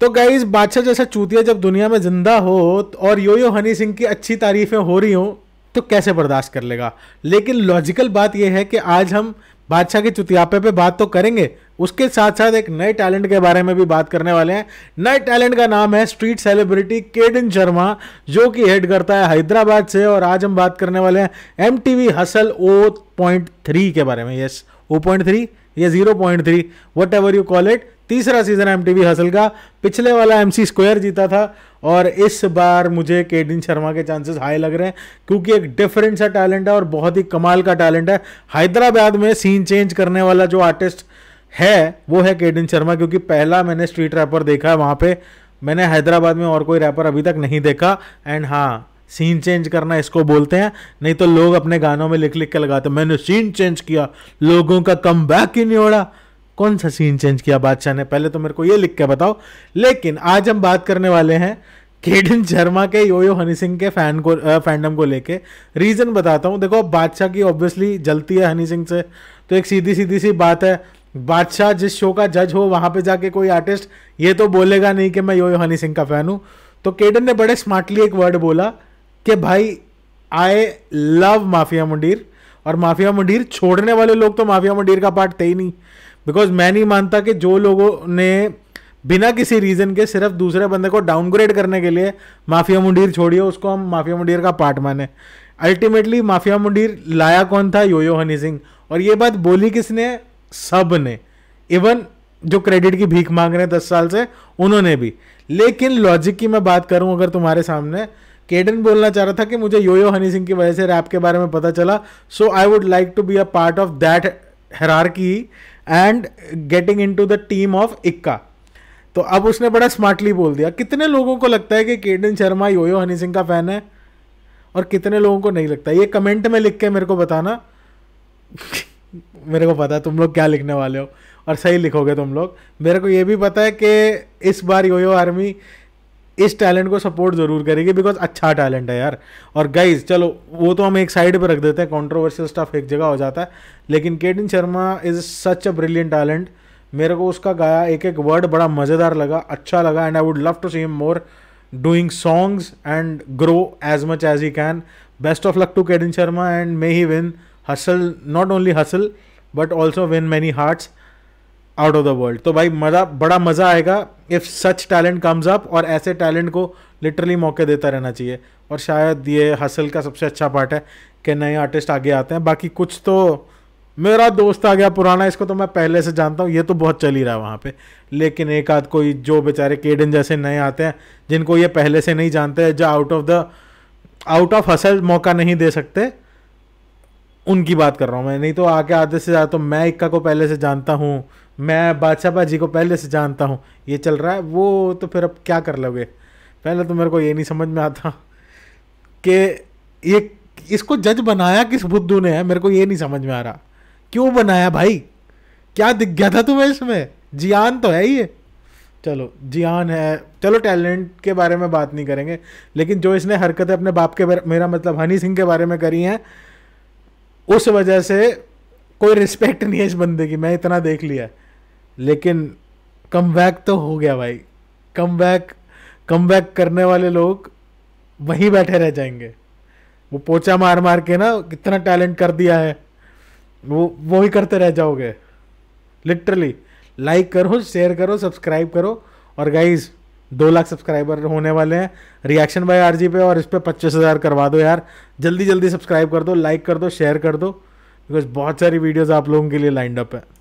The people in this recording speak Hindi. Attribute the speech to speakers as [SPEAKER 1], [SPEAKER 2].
[SPEAKER 1] तो गाइज बादशाह जैसा चूतिया जब दुनिया में ज़िंदा हो और यो यो हनी सिंह की अच्छी तारीफें हो रही हों तो कैसे बर्दाश्त कर लेगा लेकिन लॉजिकल बात यह है कि आज हम बादशाह के चुतियापे पे बात तो करेंगे उसके साथ साथ एक नए टैलेंट के बारे में भी बात करने वाले हैं नए टैलेंट का नाम है स्ट्रीट सेलिब्रिटी केडन शर्मा जो कि हेड करता है हैदराबाद से और आज हम बात करने वाले हैं M T V hustle O point three के बारे में यस ओ पॉइंट थ्री या zero point three whatever you call it तीसरा season M T V hustle का पिछले वाला एम सी स्क्वायर जीता था और इस बार मुझे केडिन शर्मा के चांसेस हाई लग रहे हैं क्योंकि एक डिफरेंट सा टैलेंट है और बहुत ही कमाल का टैलेंट है हैदराबाद में सीन चेंज करने वाला जो आर्टिस्ट है वो है केडिन शर्मा क्योंकि पहला मैंने स्ट्रीट रैपर देखा है वहाँ पे मैंने हैदराबाद में और कोई रैपर अभी तक नहीं देखा एंड हाँ सीन चेंज करना इसको बोलते हैं नहीं तो लोग अपने गानों में लिख लिख के लगाते मैंने सीन चेंज किया लोगों का कम बैक ही नहीं ओढ़ा कौन सा सीन चेंज किया बादशाह ने पहले तो मेरे को ये लिख के बताओ लेकिन आज हम बात करने वाले हैं केडन शर्मा के यो यो हनी सिंह के फैन को आ, फैंडम को लेके रीज़न बताता हूँ देखो बादशाह की ऑब्वियसली जलती है हनी सिंह से तो एक सीधी सीधी सी बात है बादशाह जिस शो का जज हो वहाँ पे जाके कोई आर्टिस्ट ये तो बोलेगा नहीं कि मैं यो, यो हनी सिंह का फ़ैन हूँ तो केडन ने बड़े स्मार्टली एक वर्ड बोला कि भाई आई लव माफिया मुंडीर और माफिया मुंडीर छोड़ने वाले लोग तो माफिया मुंडीर का पार्ट थे ही नहीं बिकॉज मैं नहीं मानता कि जो लोगों ने बिना किसी रीज़न के सिर्फ दूसरे बंदे को डाउनग्रेड करने के लिए माफिया मुंडीर छोड़िए उसको हम माफिया मुंडीर का पार्ट माने अल्टीमेटली माफिया मुंडीर लाया कौन था योयो हनी सिंह और ये बात बोली किसने सब ने इवन जो क्रेडिट की भीख मांग रहे हैं दस साल से उन्होंने भी लेकिन लॉजिक की मैं बात करूं अगर तुम्हारे सामने केडन बोलना चाह रहा था कि मुझे यो यो हनी सिंह की वजह से रैप के बारे में पता चला so I would like to be a part of that की and getting into the team of Ikka तो अब उसने बड़ा स्मार्टली बोल दिया कितने लोगों को लगता है कि केडन शर्मा योयो यो हनी सिंह का फैन है और कितने लोगों को नहीं लगता ये कमेंट में लिख के मेरे को बताना मेरे को पता है तुम लोग क्या लिखने वाले हो और सही लिखोगे तुम लोग मेरे को ये भी पता है कि इस बार यो यो आर्मी इस टैलेंट को सपोर्ट ज़रूर करेगी बिकॉज अच्छा टैलेंट है यार और गाइज चलो वो तो हम एक साइड पर रख देते हैं कॉन्ट्रोवर्शियल स्टफ एक जगह हो जाता है लेकिन Ketan Sharma is such a brilliant talent मेरे को उसका गाया एक एक वर्ड बड़ा मज़ेदार लगा अच्छा लगा and I would love to see him more doing songs and grow as much as he can best of luck to Ketan Sharma and may he win Hustle not only Hustle but also win many hearts out of the world तो भाई मज़ा बड़ा मज़ा आएगा if such talent comes up और ऐसे टैलेंट को लिटरली मौके देता रहना चाहिए और शायद ये हसल का सबसे अच्छा पार्ट है कि नए आर्टिस्ट आगे आते हैं बाकी कुछ तो मेरा दोस्त आ गया पुराना इसको तो मैं पहले से जानता हूँ ये तो बहुत चल ही रहा है वहाँ पे लेकिन एक आध कोई जो बेचारे केडन जैसे नए आते हैं जिनको ये पहले से नहीं जानते जो out of the out of Hustle मौका नहीं दे सकते उनकी बात कर रहा हूँ मैं नहीं तो आके आधे से ज़्यादा तो मैं इक्का को पहले से जानता हूँ मैं बादशाह बाजी को पहले से जानता हूँ ये चल रहा है वो तो फिर अब क्या कर लोगे पहले तो मेरे को ये नहीं समझ में आता कि ये इसको जज बनाया किस बुद्धू ने है मेरे को ये नहीं समझ में आ रहा क्यों बनाया भाई क्या दिख गया था तुम्हें इसमें जियान तो है ही है चलो जियान है चलो टैलेंट के बारे में बात नहीं करेंगे लेकिन जो इसने हरकतें अपने बाप के मेरा मतलब हनी सिंह के बारे में करी हैं उस वजह से कोई रिस्पेक्ट नहीं है इस बंदे की मैं इतना देख लिया लेकिन कम बैक तो हो गया भाई कम बैक कम बैक करने वाले लोग वहीं बैठे रह जाएंगे वो पोचा मार मार के ना कितना टैलेंट कर दिया है वो वो ही करते रह जाओगे लिटरली लाइक करो शेयर करो सब्सक्राइब करो और गाइज़ दो लाख सब्सक्राइबर होने वाले हैं रिएक्शन बाय आर पे और इस पर पच्चीस हज़ार करवा दो यार जल्दी जल्दी सब्सक्राइब कर दो लाइक कर दो शेयर कर दो बिकॉज बहुत सारी वीडियोज़ आप लोगों के लिए लाइंड अप है